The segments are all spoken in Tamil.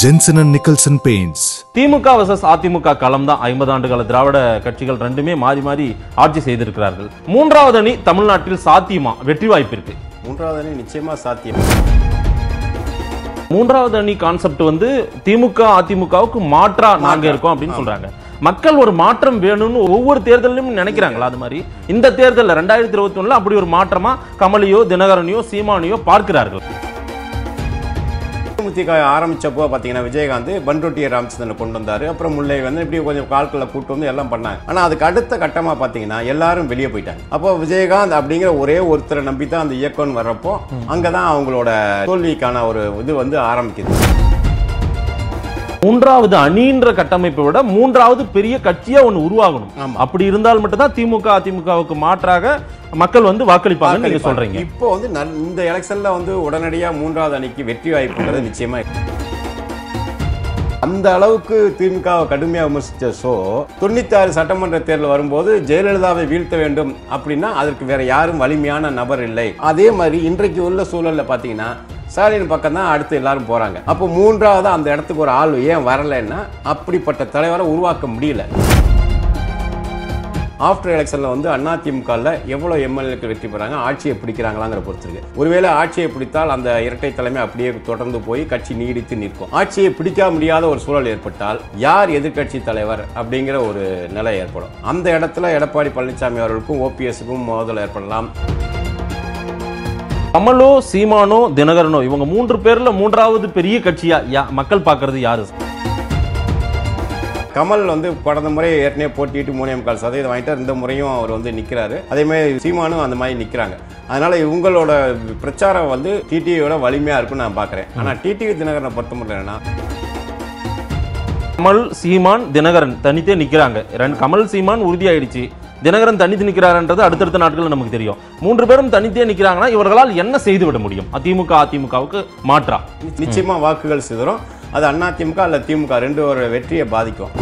ஜென்சன் நிக்கல்சன் பெயின்ஸ் திமுக வர்சஸ் அதிமுக களம் தான் ஐம்பது ஆண்டுகால திராவிட கட்சிகள் ரெண்டுமே மாறி மாறி ஆட்சி செய்திருக்கிறார்கள் மூன்றாவது அணி தமிழ்நாட்டில் சாத்தியமா வெற்றி வாய்ப்பு இருக்கு மூன்றாவது அணி நிச்சயமா சாத்தியம் மூன்றாவது அணி கான்செப்ட் வந்து திமுக அதிமுகவுக்கு மாற்றா நாங்க இருக்கோம் அப்படின்னு சொல்றாங்க மக்கள் ஒரு மாற்றம் வேணும்னு ஒவ்வொரு தேர்தலையும் நினைக்கிறாங்களா அது மாதிரி இந்த தேர்தலில் ரெண்டாயிரத்தி இருபத்தி ஒண்ணுல அப்படி ஒரு மாற்றமா கமலியோ தினகரனியோ சீமானியோ பார்க்கிறார்கள் தேமுதிக ஆரம்பித்தப்போ பார்த்தீங்கன்னா விஜயகாந்த் பன்ரொட்டிய ராமச்சந்திரன் கொண்டு வந்தார் அப்புறம் முல்லை வந்து இப்படி கொஞ்சம் கால்களை கூட்டு வந்து எல்லாம் பண்ணாங்க ஆனால் அதுக்கு அடுத்த கட்டமாக பார்த்தீங்கன்னா எல்லாரும் வெளியே போயிட்டாங்க அப்போ விஜயகாந்த் அப்படிங்கிற ஒரே ஒருத்தரை நம்பி தான் அந்த இயக்கம்னு வர்றப்போ அங்கே தான் அவங்களோட தோல்விக்கான ஒரு இது வந்து ஆரம்பிக்குது மூன்றாவது அணின்ற கட்டமைப்பை விட மூன்றாவது பெரிய கட்சியா ஒன்று உருவாகணும் அப்படி இருந்தால் மட்டும்தான் திமுக அதிமுகவுக்கு மாற்றாக மக்கள் வந்து வாக்களிப்பாங்க நீங்க சொல்றீங்க இப்போ வந்து இந்த எலெக்ஷன்ல வந்து உடனடியா மூன்றாவது அணிக்கு வெற்றி வாய்ப்புங்கிறது நிச்சயமா அந்த அளவுக்கு திமுக கடுமையாக விமர்சித்த ஷோ தொண்ணூத்தி ஆறு சட்டமன்ற தேர்தல் வரும்போது ஜெயலலிதாவை வீழ்த்த வேண்டும் அப்படின்னா அதற்கு வேற யாரும் வலிமையான நபர் இல்லை அதே மாதிரி இன்றைக்கு உள்ள சூழல்ல பாத்தீங்கன்னா ஸ்டாலின் பக்கம் தான் அடுத்து எல்லாரும் போகிறாங்க அப்போ மூன்றாவது அந்த இடத்துக்கு ஒரு ஆள் ஏன் வரலைன்னா அப்படிப்பட்ட தலைவரை உருவாக்க முடியல ஆஃப்டர் எலெக்ஷனில் வந்து அதிமுகவில் எவ்வளோ எம்எல்ஏக்கள் வெற்றி பெறாங்க ஆட்சியை பிடிக்கிறாங்களாங்கிற பொறுத்திருக்கு ஒருவேளை ஆட்சியை பிடித்தால் அந்த இரட்டை தலைமை அப்படியே தொடர்ந்து போய் கட்சி நீடித்து நிற்கும் ஆட்சியை பிடிக்க முடியாத ஒரு சூழல் ஏற்பட்டால் யார் எதிர்கட்சி தலைவர் அப்படிங்கிற ஒரு நிலை ஏற்படும் அந்த இடத்துல எடப்பாடி பழனிசாமி அவர்களுக்கும் ஓபிஎஸ்க்கும் மோதல் ஏற்படலாம் கமலோ சீமானோ தினகரனோ இவங்க மூன்று பேர்ல மூன்றாவது பெரிய கட்சியா மக்கள் பார்க்கறது யாரு கமல் வந்து கடந்த முறை ஏற்கனவே போட்டிட்டு மூணே முக்கால் சதவீதம் வாங்கிட்டார் இந்த முறையும் அவர் வந்து நிற்கிறாரு மாதிரி சீமானும் அந்த மாதிரி நிற்கிறாங்க அதனால இவங்களோட பிரச்சாரம் வந்து டிடிவியோட வலிமையாக இருக்கும்னு நான் பார்க்குறேன் ஆனால் டிடிவி தினகரனை பொறுத்த முடியலன்னா கமல் சீமான் தினகரன் தனித்தே நிற்கிறாங்க ரெண்டு கமல் சீமான் உறுதியாயிடுச்சு தினகரன் தனித்து நிற்கிறார்ன்றது அடுத்தடுத்த நாட்களில் நமக்கு தெரியும் மூன்று பேரும் தனித்தே நிற்கிறாங்கன்னா இவர்களால் என்ன செய்து விட முடியும் அதிமுக அதிமுகவுக்கு மாற்றா நிச்சயமா வாக்குகள் சிதறும் அது அதிமுக அல்ல திமுக ரெண்டு ஒரு வெற்றியை பாதிக்கும்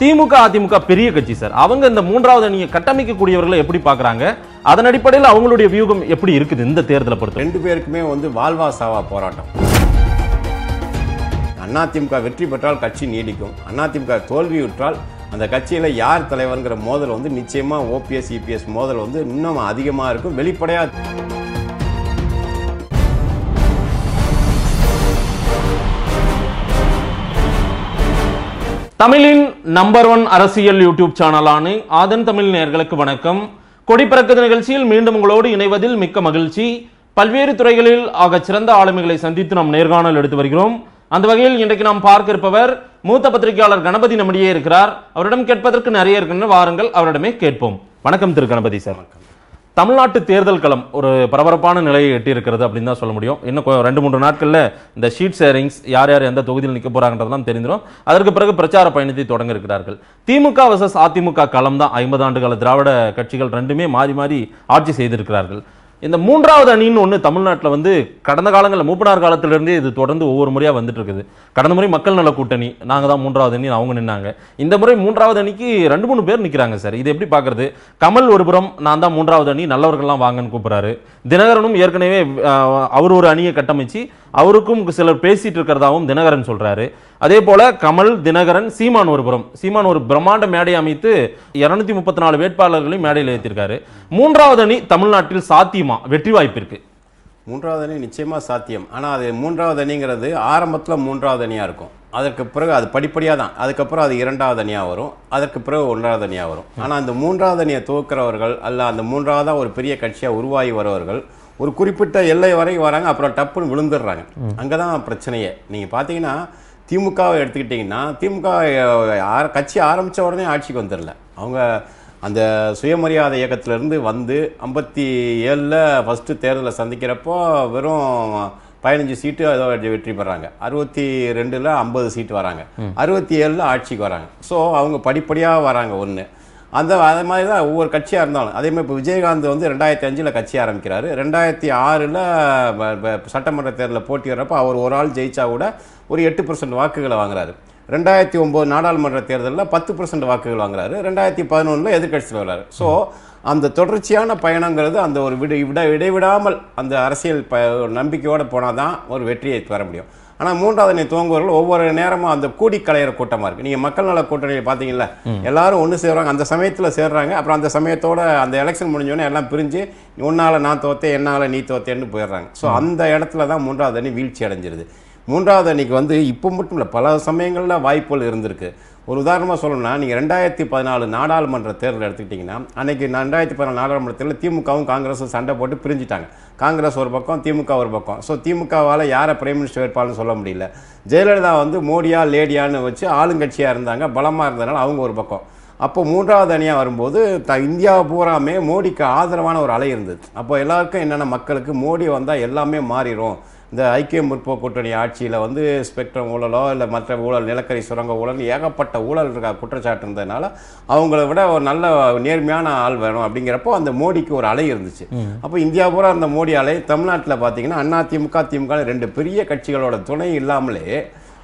திமுக அதிமுக பெரிய கட்சி சார் அவங்க இந்த மூன்றாவது அணியை கட்டமைக்கக்கூடியவர்களை எப்படி பார்க்குறாங்க அதன் அடிப்படையில் அவங்களுடைய வியூகம் எப்படி இருக்குது இந்த தேர்தலை பொறுத்து ரெண்டு பேருக்குமே வந்து வாழ்வா சாவா போராட்டம் அதிமுக வெற்றி பெற்றால் கட்சி நீடிக்கும் அதிமுக தோல்வியுற்றால் அந்த கட்சியில் யார் தலைவருங்கிற மோதல் வந்து நிச்சயமாக ஓபிஎஸ் இபிஎஸ் மோதல் வந்து இன்னும் அதிகமாக இருக்கும் வெளிப்படையாக தமிழின் நம்பர் ஒன் அரசியல் யூடியூப் சேனலான ஆதன் தமிழ் நேர்களுக்கு வணக்கம் கொடிப்பறக்குது நிகழ்ச்சியில் மீண்டும் உங்களோடு இணைவதில் மிக்க மகிழ்ச்சி பல்வேறு துறைகளில் ஆக சிறந்த ஆளுமைகளை சந்தித்து நாம் நேர்காணல் எடுத்து வருகிறோம் அந்த வகையில் இன்றைக்கு நாம் பார்க்க இருப்பவர் மூத்த பத்திரிகையாளர் கணபதி நம்முடையே இருக்கிறார் அவரிடம் கேட்பதற்கு நிறைய இருக்கின்ற வாருங்கள் அவரிடமே கேட்போம் வணக்கம் திரு கணபதி சார் தமிழ்நாட்டு தேர்தல் களம் ஒரு பரபரப்பான நிலையை எட்டியிருக்கிறது அப்படின்னு தான் சொல்ல முடியும் இன்னும் ரெண்டு மூன்று நாட்களில் இந்த ஷீட் ஷேரிங்ஸ் யார் யார் எந்த தொகுதியில் நிற்க போகிறாங்கன்றதெல்லாம் தெரிஞ்சிடும் அதற்கு பிறகு பிரச்சார பயணத்தை தொடங்க இருக்கிறார்கள் திமுக வசஸ் அதிமுக களம் தான் ஐம்பது ஆண்டுகால திராவிட கட்சிகள் ரெண்டுமே மாறி மாறி ஆட்சி செய்திருக்கிறார்கள் இந்த மூன்றாவது அணின்னு ஒன்று தமிழ்நாட்டில் வந்து கடந்த காலங்களில் மூப்பனார் காலத்திலிருந்தே இது தொடர்ந்து ஒவ்வொரு முறையாக வந்துட்டு இருக்குது கடந்த முறை மக்கள் நல கூட்டணி நாங்கள் தான் மூன்றாவது அணி அவங்க நின்னாங்க இந்த முறை மூன்றாவது அணிக்கு ரெண்டு மூணு பேர் நிற்கிறாங்க சார் இது எப்படி பார்க்குறது கமல் ஒரு புறம் நான் தான் மூன்றாவது அணி நல்லவர்கள்லாம் வாங்கன்னு கூப்பிட்றாரு தினகரனும் ஏற்கனவே அவர் ஒரு அணியை கட்டமைச்சு அவருக்கும் சிலர் பேசிட்டு இருக்கிறதாவும் தினகரன் சொல்றாரு அதே போல கமல் தினகரன் சீமான் ஒருபுறம் சீமான் ஒரு பிரம்மாண்ட மேடை அமைத்து இருநூத்தி முப்பத்தி நாலு வேட்பாளர்களையும் மேடையில் ஏற்றிருக்காரு மூன்றாவது அணி தமிழ்நாட்டில் சாத்தியமா வெற்றி வாய்ப்பு இருக்கு மூன்றாவது அணி நிச்சயமாக சாத்தியம் ஆனால் அது மூன்றாவது அணிங்கிறது ஆரம்பத்தில் மூன்றாவது அணியாக இருக்கும் அதற்கு பிறகு அது படிப்படியாக தான் அதுக்கப்புறம் அது இரண்டாவது அணியாக வரும் அதற்கு பிறகு ஒன்றாவது அணியாக வரும் ஆனால் அந்த மூன்றாவது அணியை துவக்கிறவர்கள் அல்ல அந்த மூன்றாவதாக ஒரு பெரிய கட்சியாக உருவாகி வரவர்கள் ஒரு குறிப்பிட்ட எல்லை வரைக்கும் வராங்க அப்புறம் டப்புன்னு விழுந்துடுறாங்க அங்கே தான் பிரச்சனையே நீங்கள் பார்த்தீங்கன்னா திமுகவை எடுத்துக்கிட்டிங்கன்னா திமுக கட்சி ஆரம்பித்த உடனே ஆட்சிக்கு வந்துடல அவங்க அந்த சுயமரியாதை இயக்கத்திலேருந்து வந்து ஐம்பத்தி ஏழில் ஃபஸ்ட்டு தேர்தலை சந்திக்கிறப்போ வெறும் பதினஞ்சு சீட்டு ஏதோ வெற்றி பெறாங்க அறுபத்தி ரெண்டில் ஐம்பது சீட்டு வராங்க அறுபத்தி ஏழில் ஆட்சிக்கு வராங்க ஸோ அவங்க படிப்படியாக வராங்க ஒன்று அந்த அது மாதிரி தான் ஒவ்வொரு கட்சியாக இருந்தாலும் அதே மாதிரி இப்போ விஜயகாந்த் வந்து ரெண்டாயிரத்தி அஞ்சில் கட்சி ஆரம்பிக்கிறாரு ரெண்டாயிரத்தி ஆறில் சட்டமன்ற தேர்தலில் போட்டி வர்றப்போ அவர் ஒரு ஆள் ஜெயிச்சா கூட ஒரு எட்டு பர்சன்ட் வாக்குகளை வாங்குறாரு ரெண்டாயிரத்தி ஒம்பது நாடாளுமன்ற தேர்தலில் பத்து பர்சன்ட் வாக்குகள் வாங்குறாரு ரெண்டாயிரத்தி பதினொன்றில் எதிர்கட்சியில் வர்றாரு ஸோ அந்த தொடர்ச்சியான பயணங்கிறது அந்த ஒரு விட விட இடைவிடாமல் அந்த அரசியல் ப நம்பிக்கையோடு போனால் தான் ஒரு வெற்றியை பெற முடியும் ஆனால் மூன்றாவது நீ துவங்குவர்கள் ஒவ்வொரு நேரமும் அந்த கூடி கலையிற கூட்டமாக இருக்குது நீங்கள் மக்கள் நல கூட்டணியில் பார்த்தீங்கல்ல எல்லாரும் ஒன்று சேர்றாங்க அந்த சமயத்தில் சேர்றாங்க அப்புறம் அந்த சமயத்தோட அந்த எலெக்ஷன் முடிஞ்சோடனே எல்லாம் பிரிஞ்சு உன்னால் நான் தோத்தேன் என்னால் நீ தோத்தேன்னு போயிடுறாங்க ஸோ அந்த இடத்துல தான் மூன்றாவது அணி வீழ்ச்சி அடைஞ்சிருது மூன்றாவது அணிக்கு வந்து இப்போ மட்டும் இல்லை பல சமயங்களில் வாய்ப்புகள் இருந்திருக்கு ஒரு உதாரணமாக சொல்லணும்னா நீங்கள் ரெண்டாயிரத்தி பதினாலு நாடாளுமன்ற தேர்தல் எடுத்துக்கிட்டிங்கன்னா அன்றைக்கி ரெண்டாயிரத்தி பதினாலு நாடாளுமன்ற தேர்தலில் திமுகவும் காங்கிரஸும் சண்டை போட்டு பிரிஞ்சுட்டாங்க காங்கிரஸ் ஒரு பக்கம் திமுக ஒரு பக்கம் ஸோ திமுகவால் யாரை பிரைம் மினிஸ்டர் வேட்பாளர்னு சொல்ல முடியல ஜெயலலிதா வந்து மோடியா லேடியான்னு வச்சு ஆளுங்கட்சியாக இருந்தாங்க பலமாக இருந்ததுனால அவங்க ஒரு பக்கம் அப்போ மூன்றாவது அணியாக வரும்போது த இந்தியா பூராமே மோடிக்கு ஆதரவான ஒரு அலை இருந்தது அப்போ எல்லாருக்கும் என்னென்ன மக்களுக்கு மோடி வந்தால் எல்லாமே மாறிடும் இந்த ஐக்கிய முற்போக்கு கூட்டணி ஆட்சியில் வந்து ஸ்பெக்ட்ரம் ஊழலோ இல்லை மற்ற ஊழல் நிலக்கரி சுரங்க ஊழல் ஏகப்பட்ட ஊழல் இருக்கா குற்றச்சாட்டு இருந்ததுனால அவங்கள விட ஒரு நல்ல நேர்மையான ஆள் வேணும் அப்படிங்கிறப்போ அந்த மோடிக்கு ஒரு அலை இருந்துச்சு அப்போ இந்தியா பூரா அந்த மோடி அலை தமிழ்நாட்டில் பார்த்தீங்கன்னா அண்ணா திமுக திமுக ரெண்டு பெரிய கட்சிகளோட துணை இல்லாமலே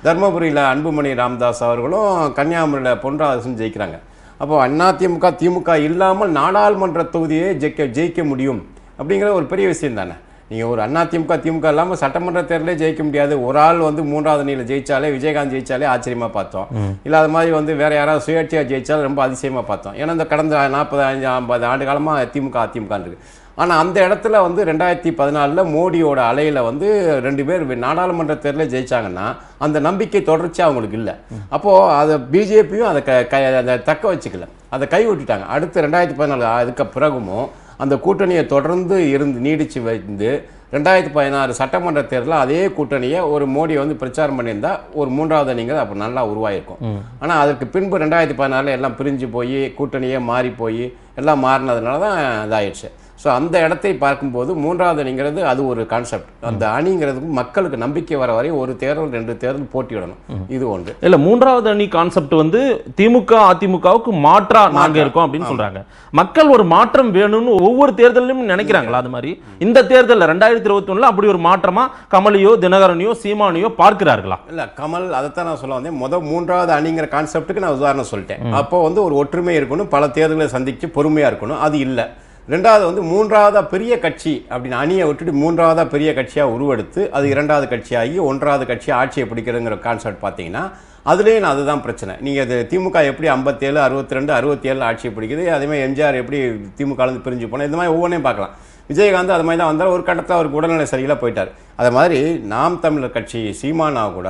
தர்மபுரியில் அன்புமணி ராம்தாஸ் அவர்களும் கன்னியாகுமரியில் பொன்ராதாசும் ஜெயிக்கிறாங்க அப்போ அதிமுக திமுக இல்லாமல் நாடாளுமன்ற தொகுதியை ஜெயிக்க ஜெயிக்க முடியும் அப்படிங்கிற ஒரு பெரிய விஷயம் தானே நீங்கள் ஒரு அண்ணா திமுக திமுக இல்லாமல் சட்டமன்ற தேர்தலே ஜெயிக்க முடியாது ஒரு ஆள் வந்து மூன்றாவது நிலையில் ஜெயித்தாலே விஜயகாந்த் ஜெயித்தாலே ஆச்சரியமாக பார்த்தோம் இல்லாத மாதிரி வந்து வேறு யாராவது சுயேட்சையாக ஜெயித்தாலும் ரொம்ப அதிசயமாக பார்த்தோம் ஏன்னா இந்த கடந்த நாற்பது ஐந்து ஐம்பது ஆண்டு காலமாக திமுக அதிமுக இருக்குது ஆனால் அந்த இடத்துல வந்து ரெண்டாயிரத்தி பதினாலில் மோடியோட அலையில் வந்து ரெண்டு பேர் நாடாளுமன்ற தேர்தலில் ஜெயித்தாங்கன்னா அந்த நம்பிக்கை தொடர்ச்சி அவங்களுக்கு இல்லை அப்போது அதை பிஜேபியும் அதை க அதை தக்க வச்சுக்கல அதை கைவிட்டுட்டாங்க அடுத்து ரெண்டாயிரத்தி பதினாலு அதுக்கு பிறகுமும் அந்த கூட்டணியை தொடர்ந்து இருந்து நீடித்து வந்து ரெண்டாயிரத்தி பதினாறு சட்டமன்ற தேர்தலில் அதே கூட்டணியை ஒரு மோடி வந்து பிரச்சாரம் பண்ணியிருந்தால் ஒரு மூன்றாவது அணிங்கிறது அப்போ நல்லா உருவாயிருக்கும் ஆனால் அதற்கு பின்பு ரெண்டாயிரத்தி பதினாறுல எல்லாம் பிரிஞ்சு போய் கூட்டணியே மாறி போய் எல்லாம் மாறினதுனால தான் இதாயிடுச்சு ஸோ அந்த இடத்தை பார்க்கும்போது மூன்றாவது அணிங்கிறது அது ஒரு கான்செப்ட் அந்த அணிங்கிறதுக்கு மக்களுக்கு நம்பிக்கை வர வரை ஒரு தேர்தல் ரெண்டு தேர்தல் போட்டியிடணும் இது ஒன்று இல்லை மூன்றாவது அணி கான்செப்ட் வந்து திமுக அதிமுகவுக்கு மாற்றா நாங்கள் இருக்கோம் அப்படின்னு சொல்கிறாங்க மக்கள் ஒரு மாற்றம் வேணும்னு ஒவ்வொரு தேர்தலையும் நினைக்கிறாங்களா அது மாதிரி இந்த தேர்தலில் ரெண்டாயிரத்தி இருபத்தி ஒன்றில் அப்படி ஒரு மாற்றமாக கமலையோ தினகரனையோ சீமானியோ பார்க்கிறார்களா இல்லை கமல் அதைத்தான் நான் சொல்ல வந்தேன் முதல் மூன்றாவது அணிங்கிற கான்செப்ட்டுக்கு நான் உதாரணம் சொல்லிட்டேன் அப்போ வந்து ஒரு ஒற்றுமை இருக்கணும் பல தேர்தலை சந்தித்து பொறுமையாக இருக்கணும் அது இல்லை ரெண்டாவது வந்து மூன்றாவதாக பெரிய கட்சி அப்படின்னு அணியை விட்டுட்டு மூன்றாவதாக பெரிய கட்சியாக உருவெடுத்து அது இரண்டாவது கட்சியாகி ஒன்றாவது கட்சி ஆட்சியை பிடிக்கிறதுங்கிற கான்செப்ட் பார்த்தீங்கன்னா அதுலேயும் நான் அதுதான் பிரச்சனை நீங்கள் அது திமுக எப்படி ஐம்பத்தேழு அறுபத்தி ரெண்டு அறுபத்தி ஏழு ஆட்சியை பிடிக்குது அதேமாதிரி எம்ஜிஆர் எப்படி திமுகலேருந்து பிரிஞ்சு போனால் இந்த மாதிரி ஒவ்வொன்றையும் பார்க்கலாம் விஜயகாந்த் அது மாதிரி தான் வந்தால் ஒரு கட்டத்தில் அவருக்கு உடல்நிலை சரியில்லை போயிட்டார் அது மாதிரி நாம் தமிழர் கட்சி சீமானா கூட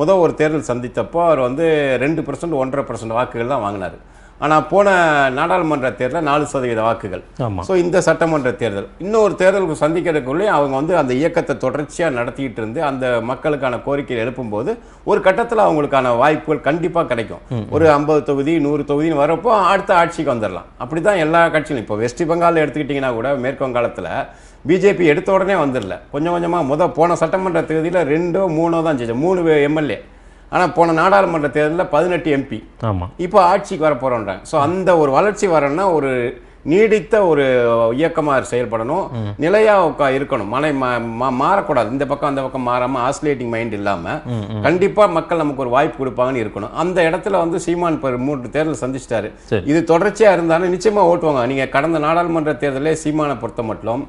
முதல் ஒரு தேர்தல் சந்தித்தப்போ அவர் வந்து ரெண்டு பர்சன்ட் ஒன்றரை பர்சன்ட் வாக்குகள் தான் வாங்கினார் ஆனால் போன நாடாளுமன்ற தேர்தலில் நாலு சதவீத வாக்குகள் ஸோ இந்த சட்டமன்ற தேர்தல் இன்னொரு தேர்தலுக்கு சந்திக்கிறதுக்குள்ளே அவங்க வந்து அந்த இயக்கத்தை தொடர்ச்சியாக நடத்திக்கிட்டு இருந்து அந்த மக்களுக்கான கோரிக்கையை எழுப்பும்போது ஒரு கட்டத்தில் அவங்களுக்கான வாய்ப்புகள் கண்டிப்பாக கிடைக்கும் ஒரு ஐம்பது தொகுதி நூறு தொகுதின்னு வரப்போ அடுத்த ஆட்சிக்கு வந்துடலாம் அப்படி தான் எல்லா கட்சியிலும் இப்போ வெஸ்ட் பெங்காலில் எடுத்துக்கிட்டிங்கன்னா கூட மேற்கு வங்காளத்தில் பிஜேபி எடுத்த உடனே வந்துடல கொஞ்சம் கொஞ்சமாக முத போன சட்டமன்ற தேதியில் ரெண்டோ மூணோ தான் செஞ்சு மூணு எம்எல்ஏ ஆனால் போன நாடாளுமன்ற தேர்தலில் பதினெட்டு எம்பி ஆமாம் இப்போ ஆட்சிக்கு வர போகிறோன்றாங்க ஸோ அந்த ஒரு வளர்ச்சி வரணும்னா ஒரு நீடித்த ஒரு இயக்கமாக செயல்படணும் நிலையாக இருக்கணும் மலை மாறக்கூடாது இந்த பக்கம் அந்த பக்கம் மாறாமல் ஆஸ்லேட்டிங் மைண்ட் இல்லாமல் கண்டிப்பாக மக்கள் நமக்கு ஒரு வாய்ப்பு கொடுப்பாங்கன்னு இருக்கணும் அந்த இடத்துல வந்து சீமான் பெரு மூன்று தேர்தல் சந்திச்சிட்டாரு இது தொடர்ச்சியாக இருந்தாலும் நிச்சயமாக ஓட்டுவாங்க நீங்கள் கடந்த நாடாளுமன்ற தேர்தலே சீமானை பொறுத்த மட்டும்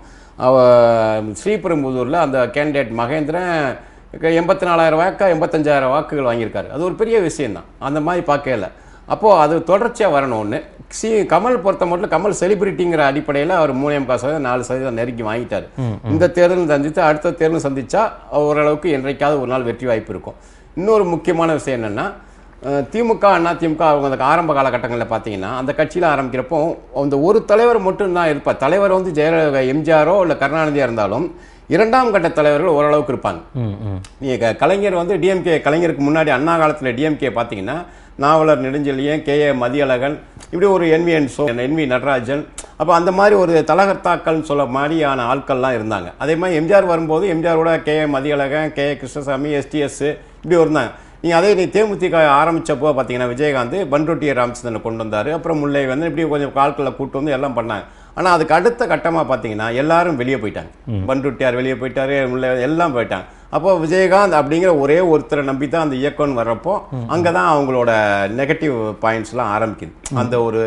ஸ்ரீபெரும்புதூரில் அந்த கேண்டிடேட் மகேந்திரன் எண்பத்தி நாலாயிரம் வாக்கா எண்பத்தஞ்சாயிரம் வாக்குகள் வாங்கியிருக்காரு அது ஒரு பெரிய விஷயந்தான் அந்த மாதிரி பார்க்கல அப்போது அது தொடர்ச்சியாக வரணும் ஒன்று சி கமல் பொறுத்த மட்டும் கமல் செலிபிரிட்டிங்கிற அடிப்படையில் அவர் மூணே முக்கால் சதவீதம் நாலு சதவீதம் நெருக்கி வாங்கிட்டார் இந்த தேர்தல் சந்தித்து அடுத்த தேர்தல் சந்தித்தா ஓரளவுக்கு என்றைக்காவது ஒரு நாள் வெற்றி வாய்ப்பு இருக்கும் இன்னொரு முக்கியமான விஷயம் என்னென்னா திமுக அண்ணா திமுக அவங்க அந்த ஆரம்ப காலகட்டங்களில் பார்த்தீங்கன்னா அந்த கட்சியில் ஆரம்பிக்கிறப்போ அந்த ஒரு தலைவர் மட்டும் தான் இருப்பார் தலைவர் வந்து ஜெயலலிதா எம்ஜிஆரோ இல்லை கருணாநிதியாக இருந்தாலும் இரண்டாம் கட்ட தலைவர்கள் ஓரளவுக்கு இருப்பாங்க நீங்கள் கலைஞர் வந்து டிஎம்கே கலைஞருக்கு முன்னாடி அண்ணா காலத்தில் டிஎம்கே பார்த்தீங்கன்னா நாவலர் நெடுஞ்செழியன் கே ஏ மதியழகன் இப்படி ஒரு N V N so N V Natarajan அப்போ அந்த மாதிரி ஒரு தலகர்த்தாக்கள்னு சொல்ல மாதிரியான ஆட்கள்லாம் இருந்தாங்க அதே மாதிரி எம்ஜிஆர் வரும்போது எம்ஜிஆரோட K A Mathiyazhagan K A Krishnasamy SDS இப்படி இருந்தாங்க நீங்கள் அதே நீ தேமுதிக ஆரம்பித்தப்போ பார்த்தீங்கன்னா விஜயகாந்த் பன்ரொட்டியை ராமச்சந்திரன் கொண்டு வந்தார் அப்புறம் முல்லை வந்து இப்படி கொஞ்சம் கால்களை கூட்டு வந்து எல்லாம் பண்ணாங்க ஆனால் அதுக்கு அடுத்த கட்டமாக பார்த்தீங்கன்னா எல்லாரும் வெளியே போயிட்டாங்க பண்ருட்டியார் வெளியே போயிட்டாரு எல்லாம் போயிட்டாங்க அப்போ விஜயகாந்த் அப்படிங்கிற ஒரே ஒருத்தரை நம்பி தான் அந்த இயக்கம்னு வர்றப்போ அங்கே தான் அவங்களோட நெகட்டிவ் பாயிண்ட்ஸ்லாம் ஆரம்பிக்குது அந்த ஒரு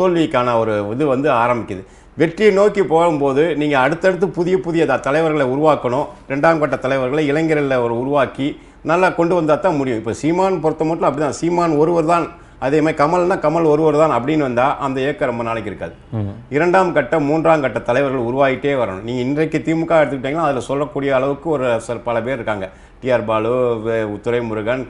தோல்விக்கான ஒரு இது வந்து ஆரம்பிக்குது வெற்றியை நோக்கி போகும்போது நீங்கள் அடுத்தடுத்து புதிய புதிய தலைவர்களை உருவாக்கணும் ரெண்டாம் கட்ட தலைவர்களை இளைஞர்களை ஒரு உருவாக்கி நல்லா கொண்டு வந்தால் தான் முடியும் இப்போ சீமான் பொறுத்த மட்டும் அப்படி தான் சீமான் ஒருவர் தான் அதே மாதிரி கமல்னா கமல் ஒருவர் தான் அப்படின்னு வந்தால் அந்த இயக்கம் ரொம்ப நாளைக்கு இருக்காது இரண்டாம் கட்ட மூன்றாம் கட்ட தலைவர்கள் உருவாகிட்டே வரணும் நீங்கள் இன்றைக்கு திமுக எடுத்துக்கிட்டீங்கன்னா அதில் சொல்லக்கூடிய அளவுக்கு ஒரு பல பேர் இருக்காங்க டிஆர் பாலு துரைமுருகன்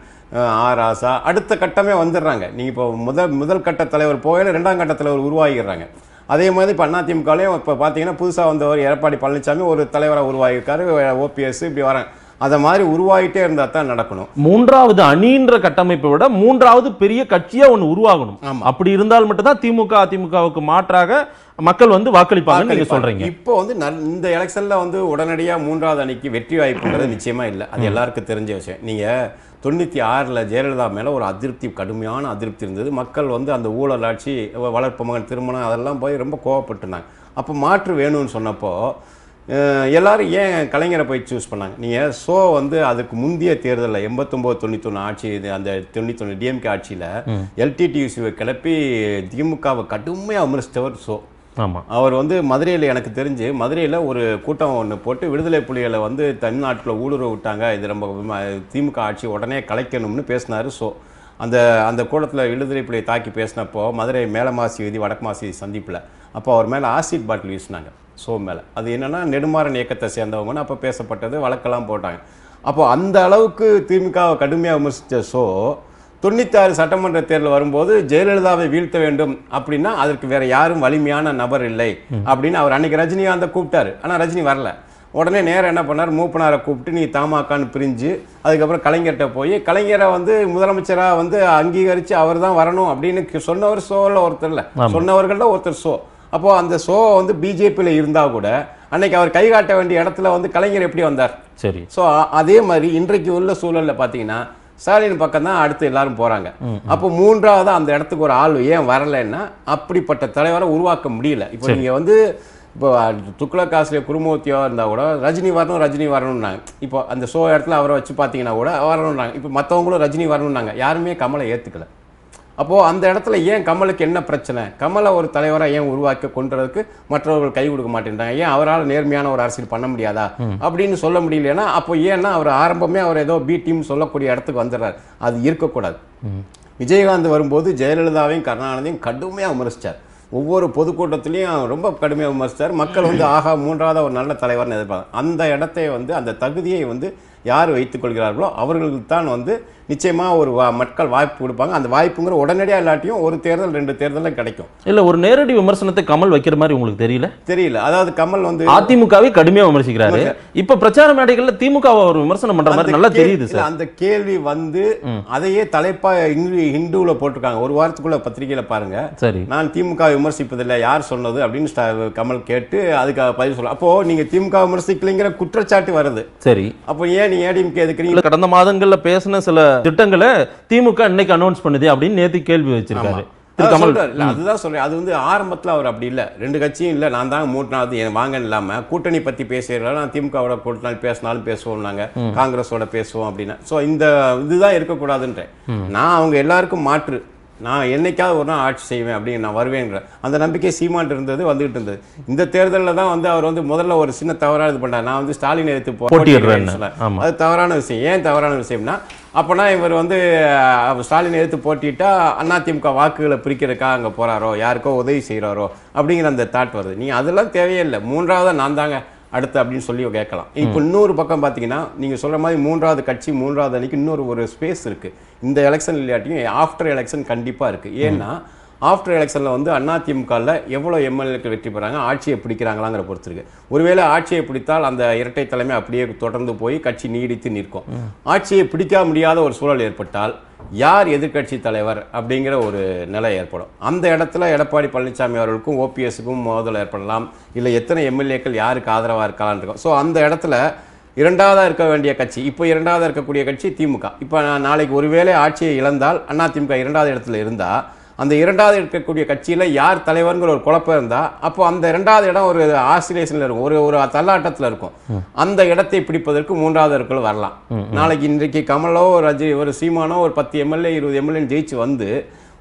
ஆர் ஆசா அடுத்த கட்டமே வந்துடுறாங்க நீங்கள் இப்போ முதல் முதல் கட்ட தலைவர் போகையில் ரெண்டாம் கட்ட தலைவர் உருவாகிடுறாங்க அதே மாதிரி இப்போ அதிமுகலையும் இப்போ பார்த்தீங்கன்னா புதுசாக வந்தவர் எடப்பாடி பழனிசாமி ஒரு தலைவராக உருவாகியிருக்காரு ஓபிஎஸ் இப்படி வராங்க அதை மாதிரி உருவாகிட்டே இருந்தால் தான் நடக்கணும் மூன்றாவது அணின்ற கட்டமைப்பை விட மூன்றாவது பெரிய கட்சியாக ஒன்று உருவாகணும் அப்படி இருந்தால் மட்டும்தான் திமுக அதிமுகவுக்கு மாற்றாக மக்கள் வந்து வாக்களிப்பாங்க நீங்க சொல்றீங்க இப்போ வந்து இந்த எலெக்ஷன்ல வந்து உடனடியா மூன்றாவது அணிக்கு வெற்றி வாய்ப்புன்றது நிச்சயமா இல்லை அது எல்லாருக்கும் தெரிஞ்ச விஷயம் நீங்க தொண்ணூற்றி ஆறில் ஜெயலலிதா மேலே ஒரு அதிருப்தி கடுமையான அதிருப்தி இருந்தது மக்கள் வந்து அந்த ஊழல் ஆட்சி வளர்ப்பு மகன் திருமணம் அதெல்லாம் போய் ரொம்ப கோவப்பட்டுனாங்க அப்போ மாற்று வேணும்னு சொன்னப்போ எல்லாரும் ஏன் கலைஞரை போய் சூஸ் பண்ணாங்க நீங்கள் ஸோ வந்து அதுக்கு முந்தைய தேர்தலில் எண்பத்தொம்போது தொண்ணூத்தொன்று ஆட்சி அந்த அந்த தொண்ணூத்தொன்று டிஎம்கே ஆட்சியில் எல்டிடியூசியை கிளப்பி திமுகவை கடுமையாக விமர்சித்தவர் ஸோ ஆமாம் அவர் வந்து மதுரையில் எனக்கு தெரிஞ்சு மதுரையில் ஒரு கூட்டம் ஒன்று போட்டு விடுதலை புலிகளை வந்து தமிழ்நாட்டில் ஊடுருவ விட்டாங்க இது ரொம்ப திமுக ஆட்சி உடனே கலைக்கணும்னு பேசினார் ஸோ அந்த அந்த கூட்டத்தில் விடுதலை புலியை தாக்கி பேசினப்போ மதுரை மேலமாசி வீதி வடக்கு மாசி சந்திப்பில் அப்போ அவர் மேலே ஆசிட் பாட்டில் வீசினாங்க ஷோ மேலே அது என்னென்னா நெடுமாறன் இயக்கத்தை சேர்ந்தவங்கன்னு அப்போ பேசப்பட்டது வழக்கெல்லாம் போட்டாங்க அப்போ அந்த அளவுக்கு திமுகவை கடுமையாக விமர்சித்த ஷோ தொண்ணூத்தாறு சட்டமன்ற தேர்தல் வரும்போது ஜெயலலிதாவை வீழ்த்த வேண்டும் அப்படின்னா அதற்கு வேற யாரும் வலிமையான நபர் இல்லை அப்படின்னு அவர் அன்னைக்கு ரஜினிகாந்தை கூப்பிட்டாரு ஆனால் ரஜினி வரல உடனே நேரம் என்ன பண்ணார் மூப்பனாரை கூப்பிட்டு நீ தாமாக்கான்னு பிரிஞ்சு அதுக்கப்புறம் கலைஞர்கிட்ட போய் கலைஞரை வந்து முதலமைச்சராக வந்து அங்கீகரித்து அவர் தான் வரணும் அப்படின்னு சொன்னவர் ஷோவில் ஒருத்தர் இல்லை சொன்னவர்களில் ஒருத்தர் ஷோ அப்போது அந்த ஷோ வந்து பிஜேபியில் இருந்தால் கூட அன்னைக்கு அவர் கை காட்ட வேண்டிய இடத்துல வந்து கலைஞர் எப்படி வந்தார் சரி ஸோ அதே மாதிரி இன்றைக்கு உள்ள சூழலில் பார்த்தீங்கன்னா ஸ்டாலின் பக்கம் தான் அடுத்து எல்லாரும் போகிறாங்க அப்போ மூன்றாவது அந்த இடத்துக்கு ஒரு ஆள் ஏன் வரலைன்னா அப்படிப்பட்ட தலைவரை உருவாக்க முடியல இப்போ நீங்கள் வந்து இப்போ துக்ல ஆசிரியர் குருமூர்த்தியோ இருந்தால் கூட ரஜினி வரணும் ரஜினி வரணும்னாங்க இப்போ அந்த ஷோ இடத்துல அவரை வச்சு பார்த்தீங்கன்னா கூட வரணும்னாங்க இப்போ மற்றவங்களும் ரஜினி வரணும்னாங்க யாருமே கமலை ஏற்றுக்கலை அப்போது அந்த இடத்துல ஏன் கமலுக்கு என்ன பிரச்சனை கமலை ஒரு தலைவராக ஏன் உருவாக்கி கொண்டுறதுக்கு மற்றவர்கள் கை கொடுக்க மாட்டேன்றாங்க ஏன் அவரால் நேர்மையான ஒரு அரசியல் பண்ண முடியாதா அப்படின்னு சொல்ல முடியலன்னா அப்போ ஏன்னா அவர் ஆரம்பமே அவர் ஏதோ பி டீம் சொல்லக்கூடிய இடத்துக்கு வந்துடுறாரு அது இருக்கக்கூடாது விஜயகாந்த் வரும்போது ஜெயலலிதாவையும் கருணாநிதியும் கடுமையாக விமர்சித்தார் ஒவ்வொரு பொதுக்கூட்டத்திலையும் ரொம்ப கடுமையாக விமர்சித்தார் மக்கள் வந்து ஆகா மூன்றாவது ஒரு நல்ல தலைவர்னு எதிர்ப்பார் அந்த இடத்தை வந்து அந்த தகுதியை வந்து யார் கொள்கிறார்களோ அவர்களுக்கு தான் வந்து நிச்சயமாக ஒரு மக்கள் வாய்ப்பு கொடுப்பாங்க அந்த வாய்ப்புங்கிற உடனடியாக இல்லாட்டியும் ஒரு தேர்தல் ரெண்டு தேர்தலில் கிடைக்கும் இல்லை ஒரு நேரடி விமர்சனத்தை கமல் வைக்கிற மாதிரி உங்களுக்கு தெரியல தெரியல அதாவது கமல் வந்து அதிமுகவை கடுமையாக விமர்சிக்கிறாரு இப்போ பிரச்சார மேடைகளில் திமுக ஒரு விமர்சனம் பண்ற மாதிரி நல்லா தெரியுது சார் அந்த கேள்வி வந்து அதையே தலைப்பா இங்கு ஹிந்துவில் போட்டிருக்காங்க ஒரு வாரத்துக்குள்ள பத்திரிகையில் பாருங்க சரி நான் திமுக விமர்சிப்பதில்லை யார் சொன்னது அப்படின்னு கமல் கேட்டு அதுக்காக பதில் சொல்லலாம் அப்போ நீங்க திமுக விமர்சிக்கலைங்கிற குற்றச்சாட்டு வருது சரி அப்போ ஏன் நீ ஏடிஎம்கே எதுக்குறீங்க கடந்த மாதங்களில் பேசின சில திட்டங்களை திமுக இன்னைக்கு அனௌன்ஸ் பண்ணுது அப்படின்னு நேற்று கேள்வி வச்சிருக்காரு அதுதான் சொல்றேன் அது வந்து ஆரம்பத்தில் அவர் அப்படி இல்லை ரெண்டு கட்சியும் இல்லை நான் தான் மூட்டினாவது என் வாங்க இல்லாம கூட்டணி பத்தி பேசுறதால நான் திமுகவோட கூட்டினால் பேசினாலும் பேசுவோம் நாங்க காங்கிரஸோட பேசுவோம் அப்படின்னு ஸோ இந்த இதுதான் இருக்கக்கூடாதுன்றேன் நான் அவங்க எல்லாருக்கும் மாற்று நான் என்னைக்காவது ஒரு நாள் ஆட்சி செய்வேன் அப்படின்னு நான் வருவேன்ற அந்த நம்பிக்கை சீமான் இருந்தது வந்துகிட்டு இருந்தது இந்த தேர்தலில் தான் வந்து அவர் வந்து முதல்ல ஒரு சின்ன தவறாக இது பண்ணார் நான் வந்து ஸ்டாலின் எடுத்து போட்டிடுறேன் அது தவறான விஷயம் ஏன் தவறான விஷயம்னா அப்போனா இவர் வந்து ஸ்டாலின் எடுத்து போட்டிட்டா அண்ணாதிமுக வாக்குகளை பிரிக்கிறக்கா அங்கே போகிறாரோ யாருக்கோ உதவி செய்கிறாரோ அப்படிங்கிற அந்த தாட் வருது நீ அதெல்லாம் தேவையே இல்லை மூன்றாவது நான் தாங்க அடுத்து அப்படின்னு சொல்லி கேட்கலாம் இப்போ இன்னொரு பக்கம் பார்த்தீங்கன்னா நீங்கள் சொல்கிற மாதிரி மூன்றாவது கட்சி மூன்றாவது அணிக்கு இன்னொரு ஒரு ஸ்பேஸ் இருக்குது இந்த எலெக்ஷன் இல்லாட்டியும் ஆஃப்டர் எலெக்ஷன் கண்டிப்பாக இருக்குது ஏன்னா ஆஃப்டர் எலெக்ஷனில் வந்து அதிமுகவில் எவ்வளோ எம்எல்ஏக்கள் வெற்றி பெறாங்க ஆட்சியை பிடிக்கிறாங்களாங்கிற பொறுத்திருக்கு ஒருவேளை ஆட்சியை பிடித்தால் அந்த இரட்டை தலைமை அப்படியே தொடர்ந்து போய் கட்சி நீடித்து நிற்கும் ஆட்சியை பிடிக்க முடியாத ஒரு சூழல் ஏற்பட்டால் யார் எதிர்கட்சி தலைவர் அப்படிங்கிற ஒரு நிலை ஏற்படும் அந்த இடத்துல எடப்பாடி பழனிசாமி அவர்களுக்கும் ஓபிஎஸ்க்கும் மோதல் ஏற்படலாம் இல்லை எத்தனை எம்எல்ஏக்கள் யாருக்கு ஆதரவாக இருக்கலாம் இருக்கும் ஸோ அந்த இடத்துல இரண்டாவதாக இருக்க வேண்டிய கட்சி இப்போ இரண்டாவதாக இருக்கக்கூடிய கட்சி திமுக இப்போ நாளைக்கு ஒருவேளை ஆட்சியை இழந்தால் அதிமுக இரண்டாவது இடத்துல இருந்தால் அந்த இரண்டாவது இருக்கக்கூடிய கட்சியில் யார் தலைவருங்கிற ஒரு குழப்பம் இருந்தால் அப்போ அந்த இரண்டாவது இடம் ஒரு ஆசிலேஷனில் இருக்கும் ஒரு ஒரு தள்ளாட்டத்தில் இருக்கும் அந்த இடத்தை பிடிப்பதற்கு மூன்றாவது இருக்கிற வரலாம் நாளைக்கு இன்றைக்கு கமலோ ஒரு ரஜி ஒரு சீமானோ ஒரு பத்து எம்எல்ஏ இருபது எம்எல்ஏன்னு ஜெயிச்சு வந்து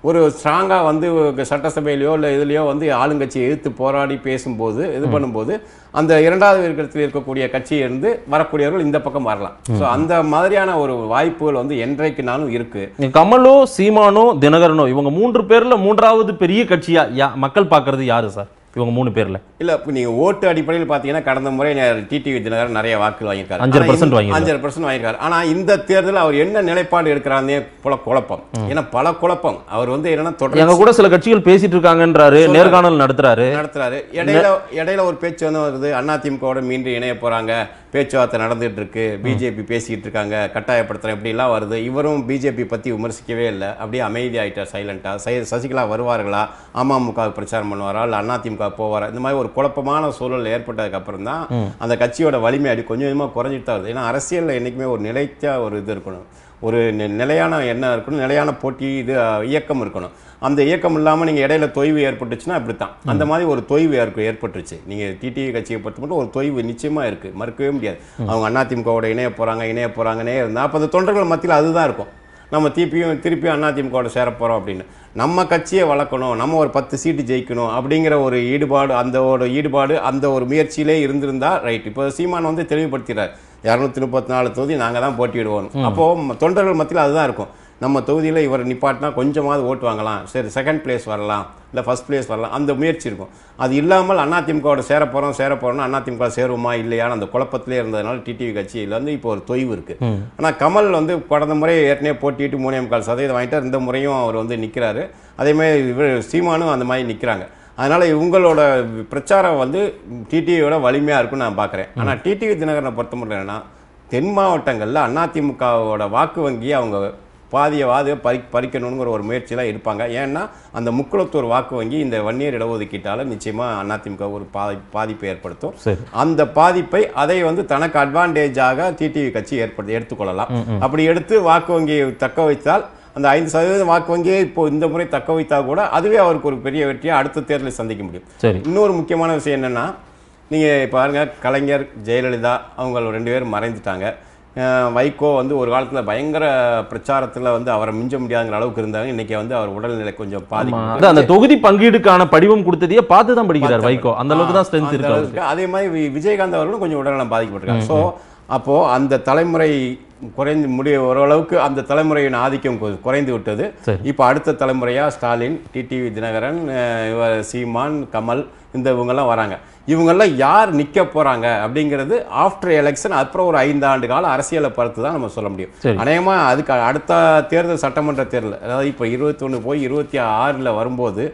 ஒரு ஸ்ட்ராங்காக வந்து சட்டசபையிலையோ இல்லை இதுலேயோ வந்து ஆளுங்கட்சியை எதிர்த்து போராடி பேசும்போது இது பண்ணும்போது அந்த இரண்டாவது இருக்கிறத்தில் இருக்கக்கூடிய கட்சியிலிருந்து வரக்கூடியவர்கள் இந்த பக்கம் வரலாம் ஸோ அந்த மாதிரியான ஒரு வாய்ப்புகள் வந்து என்றைக்குனாலும் இருக்கு கமலோ சீமானோ தினகரனோ இவங்க மூன்று பேரில் மூன்றாவது பெரிய கட்சியா மக்கள் பார்க்கறது யாரு சார் இவங்க மூணு பேரில் இல்லை இப்போ நீங்கள் ஓட்டு அடிப்படையில் பார்த்தீங்கன்னா கடந்த முறை டிடிவி தினகரன் நிறைய வாக்கு வாங்கியிருக்காரு அஞ்சரை பர்சன்ட் வாங்கி அஞ்சரை பர்சன்ட் வாங்கியிருக்காரு ஆனால் இந்த தேர்தலில் அவர் என்ன நிலைப்பாடு எடுக்கிறாருன்னே பல குழப்பம் ஏன்னா பல குழப்பம் அவர் வந்து என்னன்னா தொடர் கூட சில கட்சிகள் பேசிட்டு இருக்காங்கன்றாரு நேர்காணல் நடத்துறாரு நடத்துறாரு இடையில இடையில ஒரு பேச்சு வந்து வருது அதிமுகவோட மீண்டும் இணைய போகிறாங்க பேச்சுவார்த்தை இருக்கு பிஜேபி பேசிக்கிட்டு இருக்காங்க கட்டாயப்படுத்துறேன் இப்படிலாம் வருது இவரும் பிஜேபி பற்றி விமர்சிக்கவே இல்லை அப்படியே அமைதியாகிட்டார் சைலண்ட்டாக சை சசிகலா வருவார்களா அமமுக பிரச்சாரம் பண்ணுவாரா இல்லை அதிமுக போவாரா இந்த மாதிரி ஒரு குழப்பமான சூழல் அப்புறம் தான் அந்த கட்சியோட வலிமை அடி கொஞ்சம் கொஞ்சமாக குறைஞ்சிட்டு தான் வருது ஏன்னா அரசியலில் என்றைக்குமே ஒரு நிலைத்த ஒரு இது இருக்கணும் ஒரு நிலையான என்ன இருக்கணும் நிலையான போட்டி இது இயக்கம் இருக்கணும் அந்த இயக்கம் இல்லாமல் நீங்கள் இடையில தொய்வு ஏற்பட்டுச்சுன்னா அப்படி தான் அந்த மாதிரி ஒரு தொய்வு இருக்கும் ஏற்பட்டுருச்சு நீங்கள் டிடிவி கட்சியை பொறுத்த மட்டும் ஒரு தொய்வு நிச்சயமாக இருக்குது மறுக்கவே முடியாது அவங்க அதிமுகவோட இணைய போகிறாங்க இணைய போகிறாங்கன்னே இருந்தால் அப்போ அந்த தொண்டர்கள் மத்தியில் அதுதான் இருக்கும் நம்ம திருப்பியும் திருப்பியும் அதிமுகவோட சேர போகிறோம் அப்படின்னு நம்ம கட்சியை வளர்க்கணும் நம்ம ஒரு பத்து சீட்டு ஜெயிக்கணும் அப்படிங்கிற ஒரு ஈடுபாடு அந்த ஒரு ஈடுபாடு அந்த ஒரு முயற்சியிலே இருந்திருந்தால் ரைட் இப்போ சீமான் வந்து தெளிவுபடுத்திடுறார் இரநூத்தி முப்பத்தி நாலு தொகுதி நாங்கள் தான் போட்டியிடுவோம் அப்போது தொண்டர்கள் மத்தியில் அதுதான் இருக்கும் நம்ம தொகுதியில் இவர் நிப்பாட்டினா கொஞ்சமாவது ஓட்டு வாங்கலாம் சரி செகண்ட் பிளேஸ் வரலாம் இல்லை ஃபஸ்ட் பிளேஸ் வரலாம் அந்த முயற்சி இருக்கும் அது இல்லாமல் அதிமுகவோட சேர போகிறோம் சேர போகிறோம்னா அதிமுக சேருமா இல்லையான்னு அந்த குழப்பத்திலே இருந்ததுனால டிடிவி கட்சியில் வந்து இப்போ ஒரு தொய்வு இருக்குது ஆனால் கமல் வந்து கடந்த முறை ஏற்கனவே போட்டிட்டு மூணே முக்கால் சதவீதம் வாங்கிட்டார் இந்த முறையும் அவர் வந்து நிற்கிறாரு அதேமாதிரி இவர் சீமானும் அந்த மாதிரி நிற்கிறாங்க அதனால் இவங்களோட பிரச்சாரம் வந்து டிடிவியோட வலிமையாக இருக்கும்னு நான் பார்க்குறேன் ஆனால் டிடிவி தினகரனை பொறுத்த முடியலன்னா தென் மாவட்டங்களில் அதிமுகவோட வாக்கு வங்கியை அவங்க பாதியை வாதியை பறி பறிக்கணுங்கிற ஒரு முயற்சியெலாம் எடுப்பாங்க ஏன்னா அந்த முக்குளத்தூர் வாக்கு வங்கி இந்த வன்னியர் இடஒதுக்கீட்டால் நிச்சயமாக அதிமுக ஒரு பாதி பாதிப்பை ஏற்படுத்தும் அந்த பாதிப்பை அதை வந்து தனக்கு அட்வான்டேஜாக டிடிவி கட்சி ஏற்படுத்தி எடுத்துக்கொள்ளலாம் அப்படி எடுத்து வாக்கு வங்கியை தக்க வைத்தால் அந்த ஐந்து சதவீதம் வாக்கு வங்கியை இப்போ இந்த முறை தக்க வைத்தால் கூட அதுவே அவருக்கு ஒரு பெரிய வெற்றியை அடுத்த தேர்தலில் சந்திக்க முடியும் இன்னொரு முக்கியமான விஷயம் என்னென்னா நீங்கள் பாருங்கள் கலைஞர் ஜெயலலிதா அவங்க ரெண்டு பேரும் மறைந்துட்டாங்க வைகோ வந்து ஒரு காலத்தில் பயங்கர பிரச்சாரத்தில் வந்து அவரை மிஞ்ச முடியாதுங்கிற அளவுக்கு இருந்தாங்க இன்னைக்கு வந்து அவர் உடல்நிலை கொஞ்சம் பாதிக்கும் அந்த தொகுதி பங்கீடுக்கான படிவம் கொடுத்ததையே பார்த்து தான் படிக்கிறார் வைகோ அந்த அளவுக்கு தான் ஸ்ட்ரென்த் இருக்கு அதே மாதிரி விஜயகாந்த் அவர்களும் கொஞ்சம் உடல்நலம் பாதிக்கப்பட்டிருக்காங்க ஸோ அப்போது அந்த தலைமுறை குறைந்து முடிய ஓரளவுக்கு அந்த தலைமுறையின் ஆதிக்கம் குறைந்து விட்டது இப்போ அடுத்த தலைமுறையாக ஸ்டாலின் டிடிவி தினகரன் இவர் சீமான் கமல் இந்த இவங்கெல்லாம் வராங்க இவங்கெல்லாம் யார் நிற்க போகிறாங்க அப்படிங்கிறது ஆஃப்டர் எலெக்ஷன் அப்புறம் ஒரு ஐந்து ஆண்டு கால அரசியலை பார்த்து தான் நம்ம சொல்ல முடியும் அநேகமாக அதுக்கு அடுத்த தேர்தல் சட்டமன்ற தேர்தல் அதாவது இப்போ இருபத்தொன்று போய் இருபத்தி ஆறில் வரும்போது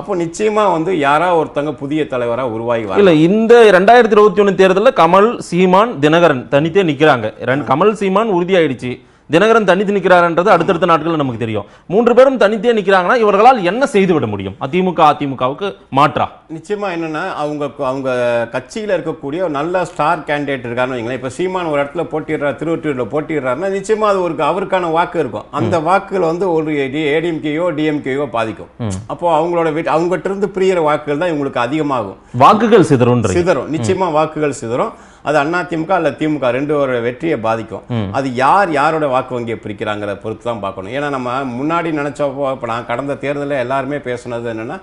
அப்போ நிச்சயமாக வந்து யாரா ஒருத்தங்க புதிய தலைவராக உருவாகி வர இல்லை இந்த ரெண்டாயிரத்தி இருபத்தி ஒன்று தேர்தலில் கமல் சீமான் தினகரன் தனித்தே நிற்கிறாங்க கமல் சீமான் உறுதியாயிடுச்சு தினகரன் தனித்து நிற்கிறாருன்றது அடுத்தடுத்த நாட்களில் நமக்கு தெரியும் மூன்று பேரும் தனித்தே நிற்கிறாங்கன்னா இவர்களால் என்ன செய்து விட முடியும் அதிமுக அதிமுகவுக்கு மாற்றா நிச்சயமா என்னன்னா அவங்க அவங்க கட்சியில் இருக்கக்கூடிய ஒரு நல்ல ஸ்டார் கேண்டிடேட் இருக்காருன்னு வைங்களேன் இப்போ சீமான் ஒரு இடத்துல போட்டிடுறாரு திருவொற்றியூரில் போட்டிடுறாருன்னா நிச்சயமா அது ஒரு அவருக்கான வாக்கு இருக்கும் அந்த வாக்குகள் வந்து ஒரு ஏடிஎம்கேயோ டிஎம்கேயோ பாதிக்கும் அப்போ அவங்களோட வீட்டு அவங்ககிட்ட இருந்து பிரியற வாக்குகள் தான் இவங்களுக்கு அதிகமாகும் வாக்குகள் சிதறும் சிதறும் நிச்சயமா வாக்குகள் சிதறும் அது அண்ணா திமுக அல்ல திமுக ரெண்டு ஒரு வெற்றியை பாதிக்கும் அது யார் யாரோட வாக்கு வங்கியை பிரிக்கிறாங்கிற பொறுத்து தான் பார்க்கணும் ஏன்னா நம்ம முன்னாடி நினச்சப்போ இப்போ நான் கடந்த தேர்தலில் எல்லாருமே பேசுனது என்னென்னா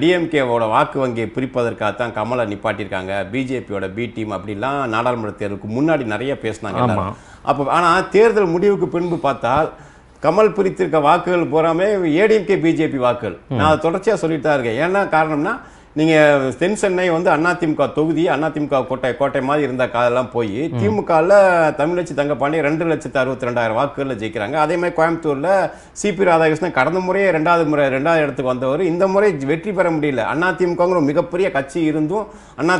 டிஎம்கேவோட வாக்கு வங்கியை பிரிப்பதற்காக தான் கமலை நிப்பாட்டியிருக்காங்க பிஜேபியோட பி டீம் அப்படிலாம் நாடாளுமன்ற தேர்தலுக்கு முன்னாடி நிறைய பேசினாங்க அப்போ ஆனால் தேர்தல் முடிவுக்கு பின்பு பார்த்தால் கமல் பிரித்திருக்க வாக்குகள் பூராமே ஏடிஎம்கே பிஜேபி வாக்குகள் நான் தொடர்ச்சியாக சொல்லிட்டு தான் இருக்கேன் ஏன்னா காரணம்னா நீங்கள் தென் சென்னை வந்து அதிமுக தொகுதி அதிமுக கோட்டை கோட்டை மாதிரி இருந்த காலெல்லாம் போய் திமுகவில் தமிழச்சி தங்கப்பாண்டி ரெண்டு லட்சத்து அறுபத்தி ரெண்டாயிரம் வாக்குகளில் ஜெயிக்கிறாங்க அதே மாதிரி கோயம்புத்தூரில் சிபி ராதாகிருஷ்ணன் கடந்த முறையே ரெண்டாவது முறை ரெண்டாவது இடத்துக்கு வந்தவர் இந்த முறை வெற்றி பெற முடியல அதிமுகங்கிற மிகப்பெரிய கட்சி இருந்தும்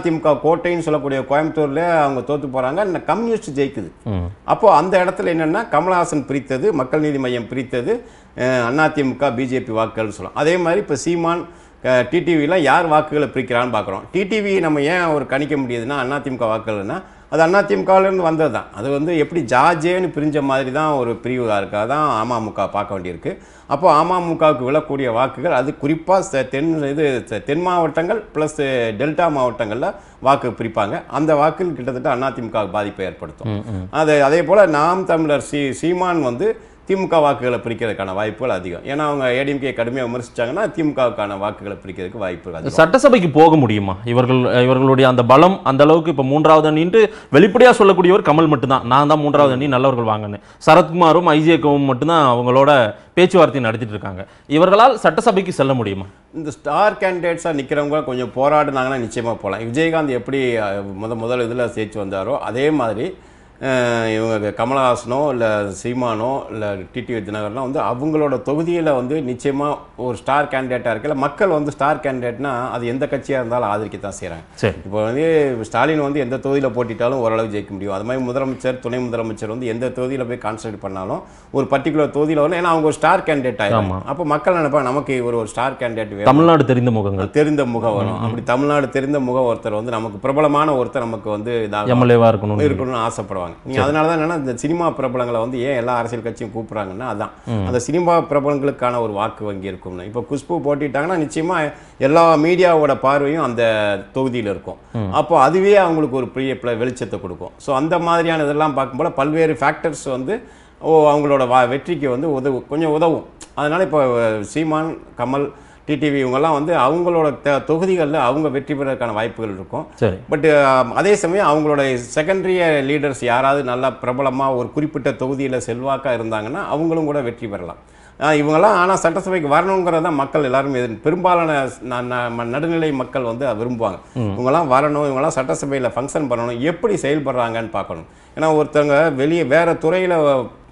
அதிமுக கோட்டைன்னு சொல்லக்கூடிய கோயம்புத்தூரில் அவங்க தோற்று போகிறாங்க கம்யூனிஸ்ட் ஜெயிக்குது அப்போது அந்த இடத்துல என்னென்னா கமல்ஹாசன் பிரித்தது மக்கள் நீதி மையம் பிரித்தது அதிமுக பிஜேபி வாக்குகள்னு சொல்லலாம் அதே மாதிரி இப்போ சீமான் டிடிவிலாம் யார் வாக்குகளை பிரிக்கிறான்னு பார்க்குறோம் டிடிவி நம்ம ஏன் ஒரு கணிக்க முடியுதுன்னா அதிமுக வாக்குகள்னா அது அதிமுகவிலேருந்து வந்தது தான் அது வந்து எப்படி ஜாஜேன்னு பிரிஞ்ச மாதிரி தான் ஒரு பிரிவாக இருக்கா தான் அமமுக பார்க்க வேண்டியிருக்கு அப்போது அமமுகவுக்கு விழக்கூடிய வாக்குகள் அது குறிப்பாக தென் இது தென் மாவட்டங்கள் ப்ளஸ் டெல்டா மாவட்டங்களில் வாக்கு பிரிப்பாங்க அந்த வாக்குன்னு கிட்டத்தட்ட அதிமுக பாதிப்பை ஏற்படுத்தும் அது அதே போல் நாம் தமிழர் சீ சீமான் வந்து திமுக வாக்குகளை பிரிக்கிறதுக்கான வாய்ப்புகள் அதிகம் ஏன்னா அவங்க ஏடிஎம்கே கடுமையாக விமர்சிச்சாங்கன்னா திமுகவுக்கான வாக்குகளை பிரிக்கிறதுக்கு வாய்ப்பு சட்டசபைக்கு போக முடியுமா இவர்கள் இவர்களுடைய அந்த பலம் அந்த அளவுக்கு இப்போ மூன்றாவது அணின்ட்டு வெளிப்படையாக சொல்லக்கூடியவர் கமல் மட்டும்தான் நான் தான் மூன்றாவது அணி நல்லவர்கள் வாங்கினேன் சரத்குமாரும் ஐஜேகவும் மட்டும்தான் அவங்களோட பேச்சுவார்த்தை நடத்திட்டு இருக்காங்க இவர்களால் சட்டசபைக்கு செல்ல முடியுமா இந்த ஸ்டார் கேண்டிடேட்ஸாக நிற்கிறவங்க கொஞ்சம் போராடினாங்கன்னா நிச்சயமாக போகலாம் விஜயகாந்த் எப்படி முத முதல் இதில் சேர்த்து வந்தாரோ அதே மாதிரி இவங்க கமலஹாசனோ இல்லை சீமானோ இல்லை டிடி தினகரனோ வந்து அவங்களோட தொகுதியில் வந்து நிச்சயமாக ஒரு ஸ்டார் கேண்டிடேட்டாக இருக்குல்ல மக்கள் வந்து ஸ்டார் கேண்டிடேட்னா அது எந்த கட்சியாக இருந்தாலும் ஆதரிக்க தான் செய்கிறாங்க சரி இப்போ வந்து ஸ்டாலின் வந்து எந்த தொகுதியில் போட்டிட்டாலும் ஓரளவு ஜெயிக்க முடியும் அது மாதிரி முதலமைச்சர் துணை முதலமைச்சர் வந்து எந்த தொகுதியில் போய் கான்சன்ட்ரேட் பண்ணாலும் ஒரு பர்டிகுலர் தொகுதியில் வரணும் ஏன்னா அவங்க ஒரு ஸ்டார் கேண்டிடேட் ஆகும் அப்போ மக்கள் நினைப்பாங்க நமக்கு ஒரு ஒரு ஸ்டார் கேண்டிடேட் வேணும் தமிழ்நாடு தெரிந்த முகங்கள் தெரிந்த முகம் வரும் அப்படி தமிழ்நாடு தெரிந்த முகம் ஒருத்தர் வந்து நமக்கு பிரபலமான ஒருத்தர் நமக்கு வந்து இதாக இருக்கணும்னு ஆசைப்படுவாங்க சொல்கிறாங்க நீ அதனால தான் என்னென்னா இந்த சினிமா பிரபலங்களை வந்து ஏன் எல்லா அரசியல் கட்சியும் கூப்பிட்றாங்கன்னா அதான் அந்த சினிமா பிரபலங்களுக்கான ஒரு வாக்கு வங்கி இருக்கும்னு இப்போ குஷ்பு போட்டிட்டாங்கன்னா நிச்சயமாக எல்லா மீடியாவோட பார்வையும் அந்த தொகுதியில் இருக்கும் அப்போ அதுவே அவங்களுக்கு ஒரு பெரிய வெளிச்சத்தை கொடுக்கும் ஸோ அந்த மாதிரியான இதெல்லாம் பார்க்கும்போது பல்வேறு ஃபேக்டர்ஸ் வந்து ஓ அவங்களோட வெற்றிக்கு வந்து உதவு கொஞ்சம் உதவும் அதனால் இப்போ சீமான் கமல் டிடிவி இவங்கெல்லாம் வந்து அவங்களோட தொகுதிகளில் அவங்க வெற்றி பெறதுக்கான வாய்ப்புகள் இருக்கும் சரி பட் அதே சமயம் அவங்களோட செகண்டரிய லீடர்ஸ் யாராவது நல்லா பிரபலமாக ஒரு குறிப்பிட்ட தொகுதியில் செல்வாக்காக இருந்தாங்கன்னா அவங்களும் கூட வெற்றி பெறலாம் இவங்கெல்லாம் ஆனால் சட்டசபைக்கு வரணுங்கிறத மக்கள் எல்லாரும் எது பெரும்பாலான நடுநிலை மக்கள் வந்து விரும்புவாங்க இவங்கெல்லாம் வரணும் இவங்கெல்லாம் சட்டசபையில் ஃபங்க்ஷன் பண்ணணும் எப்படி செயல்படுறாங்கன்னு பார்க்கணும் ஏன்னா ஒருத்தவங்க வெளியே வேறு துறையில்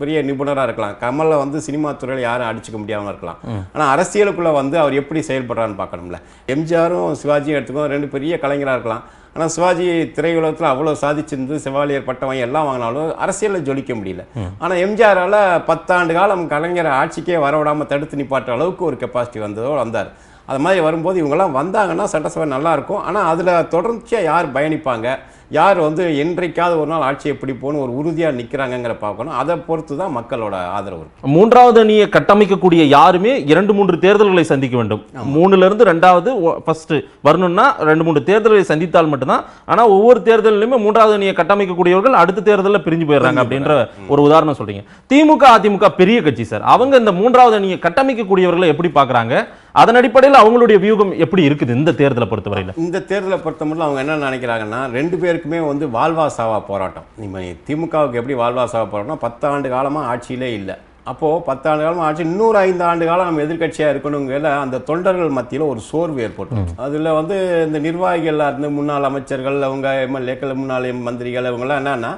பெரிய நிபுணராக இருக்கலாம் கமலை வந்து சினிமா துறையில் யாரும் அடிச்சுக்க முடியாமல் இருக்கலாம் ஆனால் அரசியலுக்குள்ளே வந்து அவர் எப்படி செயல்படுறான்னு பார்க்கணும்ல எம்ஜிஆரும் சிவாஜியும் எடுத்துக்கோ ரெண்டு பெரிய கலைஞராக இருக்கலாம் ஆனால் சிவாஜி திரையுலகத்தில் அவ்வளோ சாதிச்சிருந்து சிவாலியர் பட்டம் எல்லாம் வாங்கினாலும் அரசியலில் ஜொலிக்க முடியல ஆனால் எம்ஜிஆரால் பத்தாண்டு காலம் கலைஞர் ஆட்சிக்கே வரவிடாமல் தடுத்து நிப்பாட்டுற அளவுக்கு ஒரு கெப்பாசிட்டி வந்ததோ வந்தார் அது மாதிரி வரும்போது இவங்கெல்லாம் வந்தாங்கன்னா சட்டசபை நல்லாயிருக்கும் ஆனால் அதில் தொடர்ச்சியாக யார் பயணிப்பாங்க யார் வந்து என்றைக்காவது ஒரு நாள் ஆட்சியை போகணும் ஒரு உறுதியாக நிற்கிறாங்கிற பார்க்கணும் அதை பொறுத்து தான் மக்களோட ஆதரவு மூன்றாவது அணியை கட்டமைக்கக்கூடிய யாருமே இரண்டு மூன்று தேர்தல்களை சந்திக்க வேண்டும் மூணுலேருந்து ரெண்டாவது ஃபஸ்ட்டு வரணும்னா ரெண்டு மூன்று தேர்தல்களை சந்தித்தால் மட்டும்தான் ஆனால் ஒவ்வொரு தேர்தலிலுமே மூன்றாவது அணியை கட்டமைக்கக்கூடியவர்கள் அடுத்த தேர்தலில் பிரிஞ்சு போயிடுறாங்க அப்படின்ற ஒரு உதாரணம் சொல்கிறீங்க திமுக அதிமுக பெரிய கட்சி சார் அவங்க இந்த மூன்றாவது அணியை கட்டமைக்கக்கூடியவர்களை எப்படி பார்க்குறாங்க அதன் அடிப்படையில் அவங்களுடைய வியூகம் எப்படி இருக்குது இந்த தேர்தலை பொறுத்தவரையில் இந்த தேர்தலை பொறுத்தமட்டில் அவங்க என்ன நினைக்கிறாங்கன்னா ரெண்டு பேருக்குமே வந்து வாழ்வா சாவா போராட்டம் இப்போ திமுகவுக்கு எப்படி வாழ்வா சாவா போராட்டம் பத்து ஆண்டு காலமாக ஆட்சியிலே இல்லை அப்போது பத்தாண்டு காலமாக ஆட்சி இன்னொரு ஐந்து ஆண்டு காலம் நம்ம எதிர்கட்சியாக இருக்கணுங்கிற அந்த தொண்டர்கள் மத்தியில் ஒரு சோர்வு ஏற்பட்டு அதில் வந்து இந்த நிர்வாகிகள் இருந்து முன்னாள் அமைச்சர்கள் அவங்க எம்எல்ஏக்கள் முன்னாள் மந்திரிகள் இவங்கெல்லாம் என்னென்னா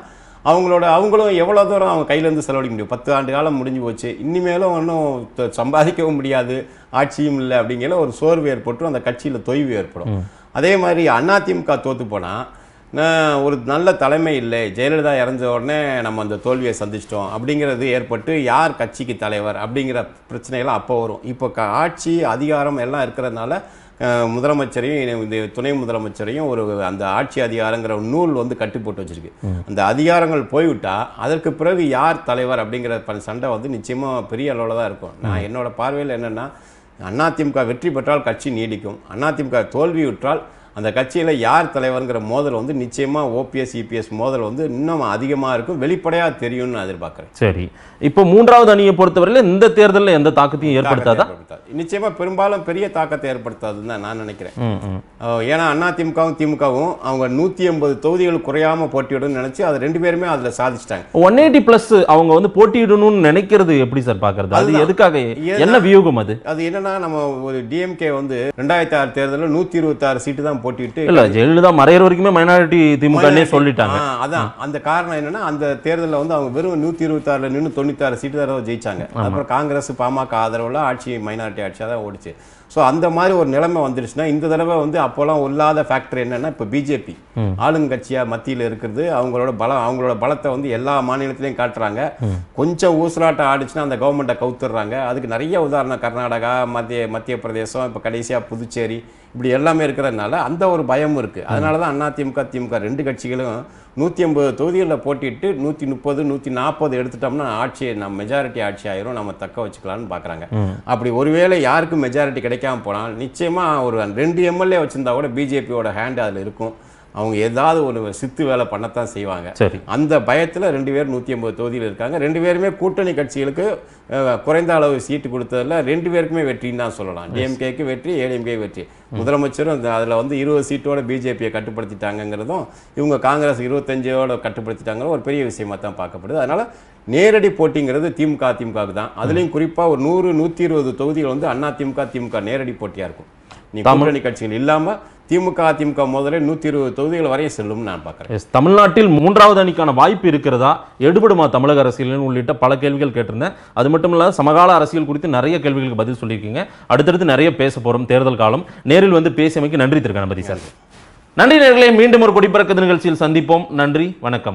அவங்களோட அவங்களும் எவ்வளோ தூரம் அவங்க கையிலேருந்து செலவழிக்க முடியும் பத்து ஆண்டு காலம் முடிஞ்சு போச்சு இனிமேலும் ஒன்றும் சம்பாதிக்கவும் முடியாது ஆட்சியும் இல்லை அப்படிங்கிற ஒரு சோர்வு ஏற்பட்டு அந்த கட்சியில் தொய்வு ஏற்படும் அதே மாதிரி அதிமுக தோற்று போனால் ஒரு நல்ல தலைமை இல்லை ஜெயலலிதா இறந்த உடனே நம்ம அந்த தோல்வியை சந்திச்சிட்டோம் அப்படிங்கிறது ஏற்பட்டு யார் கட்சிக்கு தலைவர் அப்படிங்கிற பிரச்சனைகள்லாம் அப்போ வரும் இப்போ க ஆட்சி அதிகாரம் எல்லாம் இருக்கிறதுனால முதலமைச்சரையும் இந்த துணை முதலமைச்சரையும் ஒரு அந்த ஆட்சி அதிகாரங்கிற நூல் வந்து கட்டி போட்டு வச்சிருக்கு அந்த அதிகாரங்கள் போய்விட்டால் அதற்கு பிறகு யார் தலைவர் அப்படிங்கிற சண்டை வந்து நிச்சயமாக பெரிய அளவில் தான் இருக்கும் நான் என்னோடய பார்வையில் என்னென்னா அதிமுக வெற்றி பெற்றால் கட்சி நீடிக்கும் அதிமுக தோல்வியுற்றால் அந்த கட்சியில் யார் தலைவருங்கிற மோதல் வந்து நிச்சயமாக ஓபிஎஸ் இபிஎஸ் மோதல் வந்து இன்னும் அதிகமாக இருக்கும் வெளிப்படையாக தெரியும்னு எதிர்பார்க்குறேன் சரி இப்போ மூன்றாவது அணியை பொறுத்தவரையில் இந்த தேர்தலில் எந்த தாக்கத்தையும் ஏற்படுத்தாதா நிச்சயமாக பெரும்பாலும் பெரிய தாக்கத்தை ஏற்படுத்தாதுன்னு தான் நான் நினைக்கிறேன் ஏன்னா அண்ணா திமுகவும் திமுகவும் அவங்க நூற்றி ஐம்பது தொகுதிகள் குறையாமல் போட்டியிடும் நினச்சி அது ரெண்டு பேருமே அதில் சாதிச்சிட்டாங்க ஒன் எயிட்டி ப்ளஸ் அவங்க வந்து போட்டியிடணும்னு நினைக்கிறது எப்படி சார் பார்க்குறது அது எதுக்காக என்ன வியூகம் அது அது என்னன்னா நம்ம ஒரு டிஎம்கே வந்து ரெண்டாயிரத்தி ஆறு தேர்தலில் நூற்றி இருபத்தாறு சீட்டு தான் போட்டிட்டு இல்ல ஜெயலலிதா மறையிற வரைக்குமே மைனாரிட்டி திமுகன்னே சொல்லிட்டாங்க அதான் அந்த காரணம் என்னன்னா அந்த தேர்தலில் வந்து அவங்க வெறும் நூத்தி இருபத்தி ஆறுல நின்று தொண்ணூத்தாறு சீட்டு தடவை ஜெயிச்சாங்க அப்புறம் காங்கிரஸ் பாமக ஆதரவுல ஆட்சி மைனாரிட்டி ஆட்சியாக தான் ஓடிச்சு ஸோ அந்த மாதிரி ஒரு நிலைமை வந்துருச்சுன்னா இந்த தடவை வந்து அப்போல்லாம் இல்லாத ஃபேக்டர் என்னன்னா இப்போ பிஜேபி ஆளுங்கட்சியாக மத்தியில் இருக்கிறது அவங்களோட பலம் அவங்களோட பலத்தை வந்து எல்லா மாநிலத்திலையும் காட்டுறாங்க கொஞ்சம் ஊசலாட்டம் ஆடிச்சுன்னா அந்த கவர்மெண்ட்டை கவுத்துடுறாங்க அதுக்கு நிறைய உதாரணம் கர்நாடகா மத்திய மத்திய பிரதேசம் இப்போ கடைசியாக புதுச்சேரி இப்படி எல்லாமே இருக்கிறதுனால அந்த ஒரு பயமும் இருக்குது அதனால தான் அதிமுக திமுக ரெண்டு கட்சிகளும் நூற்றி ஐம்பது தொகுதிகளில் போட்டிட்டு நூற்றி முப்பது நூற்றி நாற்பது எடுத்துட்டோம்னா ஆட்சியை நம்ம மெஜாரிட்டி ஆட்சி ஆயிரும் நம்ம தக்க வச்சுக்கலாம்னு பார்க்குறாங்க அப்படி ஒருவேளை யாருக்கும் மெஜாரிட்டி கிடைக்காம போனால் நிச்சயமாக ஒரு ரெண்டு எம்எல்ஏ வச்சுருந்தா கூட பிஜேபியோட ஹேண்ட் அதில் இருக்கும் அவங்க ஏதாவது ஒரு சித்து வேலை பண்ணத்தான் செய்வாங்க அந்த பயத்தில் ரெண்டு பேர் நூற்றி ஐம்பது தொகுதியில் இருக்காங்க ரெண்டு பேருமே கூட்டணி கட்சிகளுக்கு குறைந்த அளவு சீட்டு கொடுத்ததில் ரெண்டு பேருக்குமே வெற்றின்னு தான் சொல்லலாம் டிஎம்கேக்கு வெற்றி ஏடிஎம்கே வெற்றி முதலமைச்சரும் அதில் வந்து இருபது சீட்டோட பிஜேபியை கட்டுப்படுத்திட்டாங்கிறதும் இவங்க காங்கிரஸ் இருபத்தஞ்சோட கட்டுப்படுத்திட்டாங்கிற ஒரு பெரிய விஷயமா தான் பார்க்கப்படுது அதனால் நேரடி போட்டிங்கிறது திமுக திமுகவுக்கு தான் அதுலேயும் குறிப்பாக ஒரு நூறு நூற்றி இருபது தொகுதிகள் வந்து அண்ணா திமுக திமுக நேரடி போட்டியாக இருக்கும் நீ கூட்டணி கட்சிகள் இல்லாமல் திமுக அதிமுக முதலே நூற்றி இருபது தொகுதிகள் வரைய செல்லும் நான் பார்க்குறேன் தமிழ்நாட்டில் மூன்றாவது அணிக்கான வாய்ப்பு இருக்கிறதா எடுபடுமா தமிழக அரசியலின் உள்ளிட்ட பல கேள்விகள் கேட்டிருந்தேன் அது மட்டும் இல்லாத சமகால அரசியல் குறித்து நிறைய கேள்விகளுக்கு பதில் சொல்லியிருக்கீங்க அடுத்தடுத்து நிறைய பேச போகிறோம் தேர்தல் காலம் நேரில் வந்து பேசியமைக்கு நன்றி திரு கணபதி சார் நன்றி நேர்களை மீண்டும் ஒரு குடிபிறக்க நிகழ்ச்சியில் சந்திப்போம் நன்றி வணக்கம்